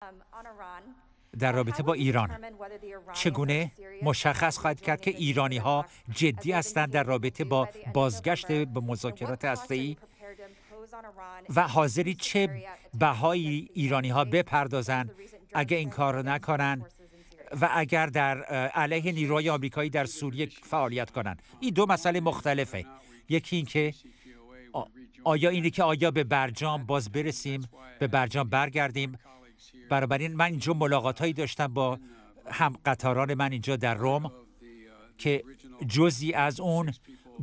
Um, در uh, رابطه با ایران چگونه مشخص خواهد کرد که ایرانی ها جدی هستند در رابطه با بازگشت به مذاکرات ای و حاضری چه بهایی ایرانی ها بپردازند اگر این کار را نکنند و اگر در علیه نیروهای آمریکایی در سوریه فعالیت کنند این دو مسئله مختلفه یکی اینکه آیا اینه که آیا به برجام باز برسیم به برجام برگردیم بنابراین من اینجا ملاقات هایی داشتم با هم قطاران من اینجا در روم که جزی از اون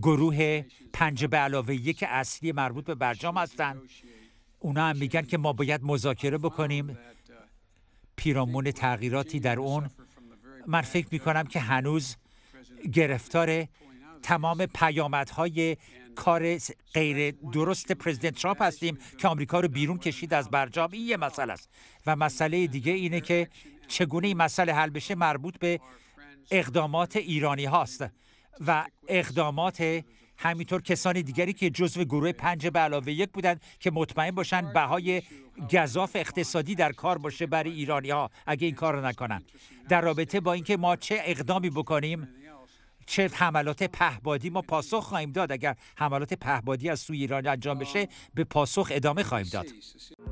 گروه پنج به علاوه یک اصلی مربوط به برجام هستند اونا هم میگن که ما باید مذاکره بکنیم پیرامون تغییراتی در اون من فکر میکنم که هنوز گرفتار تمام پیامدهای کار غیر درست پرزیدنت ترامپ هستیم که آمریکا رو بیرون کشید از برجام این یه مسئله است و مسئله دیگه اینه که چگونه این مسئله حل بشه مربوط به اقدامات ایرانی هاست و اقدامات همینطور کسانی دیگری که جزو گروه پنج به علاوه یک بودند که مطمئن باشن بهای گذاف اقتصادی در کار باشه برای ایرانی ها اگه این کار رو نکنن در رابطه با اینکه ما چه اقدامی بکنیم چه حملات پهبادی ما پاسخ خواهیم داد اگر حملات پهبادی از سوی ایران انجام بشه به پاسخ ادامه خواهیم داد